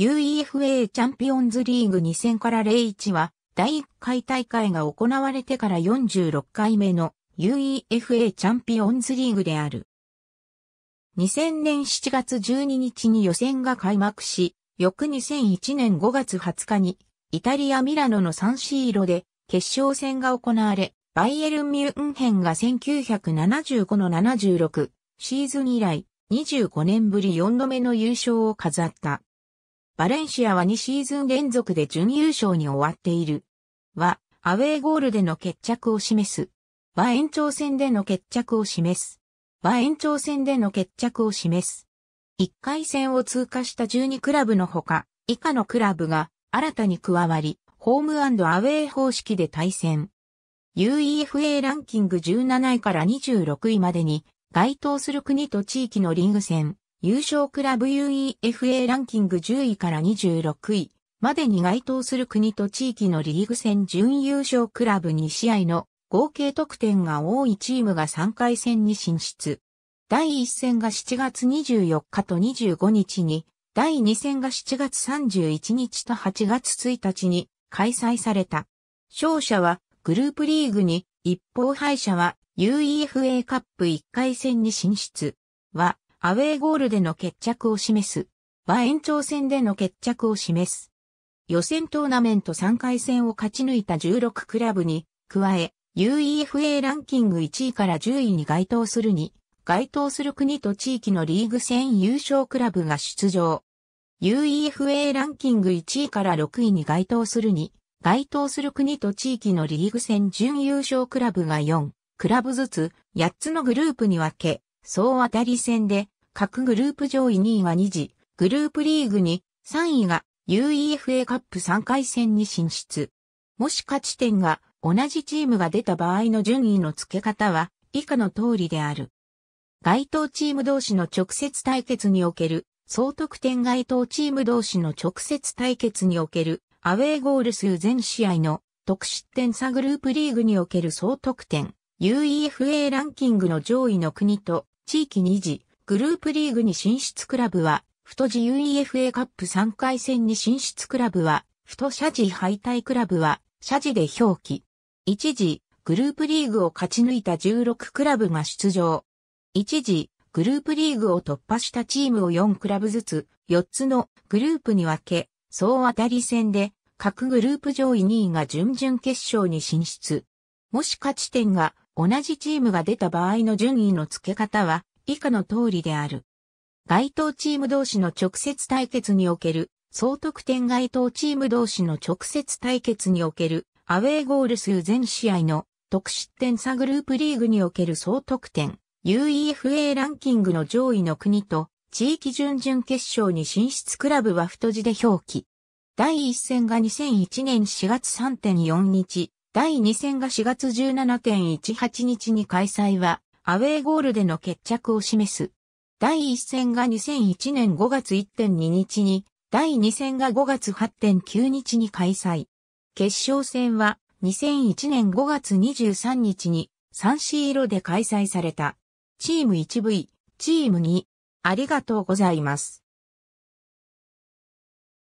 UEFA チャンピオンズリーグ2000から01は、第1回大会が行われてから46回目の UEFA チャンピオンズリーグである。2000年7月12日に予選が開幕し、翌2001年5月20日に、イタリア・ミラノのサンシーロで決勝戦が行われ、バイエルン・ミュンヘンが1975の76シーズン以来25年ぶり4度目の優勝を飾った。バレンシアは2シーズン連続で準優勝に終わっている。は、アウェーゴールでの決着を示す。は延長戦での決着を示す。は延長戦での決着を示す。1回戦を通過した12クラブのほか、以下のクラブが新たに加わり、ホームアウェー方式で対戦。UEFA ランキング17位から26位までに該当する国と地域のリング戦、優勝クラブ UEFA ランキング10位から26位までに該当する国と地域のリーグ戦準優勝クラブ2試合の合計得点が多いチームが3回戦に進出。第1戦が7月24日と25日に、第2戦が7月31日と8月1日に開催された。勝者はグループリーグに、一方敗者は UEFA カップ1回戦に進出。は、アウェーゴールでの決着を示す、は延長戦での決着を示す。予選トーナメント3回戦を勝ち抜いた16クラブに、加え、UEFA ランキング1位から10位に該当するに、該当する国と地域のリーグ戦優勝クラブが出場。UEFA ランキング1位から6位に該当するに、該当する国と地域のリーグ戦準優勝クラブが4、クラブずつ8つのグループに分け、総当たり戦で、各グループ上位2位が2次、グループリーグに3位が UEFA カップ3回戦に進出。もし勝ち点が同じチームが出た場合の順位の付け方は以下の通りである。該当チーム同士の直接対決における、総得点該当チーム同士の直接対決における、アウェーゴール数全試合の得失点差グループリーグにおける総得点、UEFA ランキングの上位の国と地域2次、グループリーグに進出クラブは、太字 UEFA カップ3回戦に進出クラブは、太社次敗退クラブは、社次で表記。1次、グループリーグを勝ち抜いた16クラブが出場。1次、グループリーグを突破したチームを4クラブずつ、4つのグループに分け、総当たり戦で、各グループ上位2位が準々決勝に進出。もし勝ち点が同じチームが出た場合の順位の付け方は以下の通りである。該当チーム同士の直接対決における、総得点該当チーム同士の直接対決における、アウェーゴール数全試合の得失点差グループリーグにおける総得点、UEFA ランキングの上位の国と、地域準々決勝に進出クラブは太字で表記。第1戦が2001年4月3.4日、第2戦が4月17.18日に開催は、アウェーゴールでの決着を示す。第1戦が2001年5月1.2日に、第2戦が5月8.9日に開催。決勝戦は2001年5月23日にサンシーロで開催された。チーム 1V、チーム2。ありがとうございます。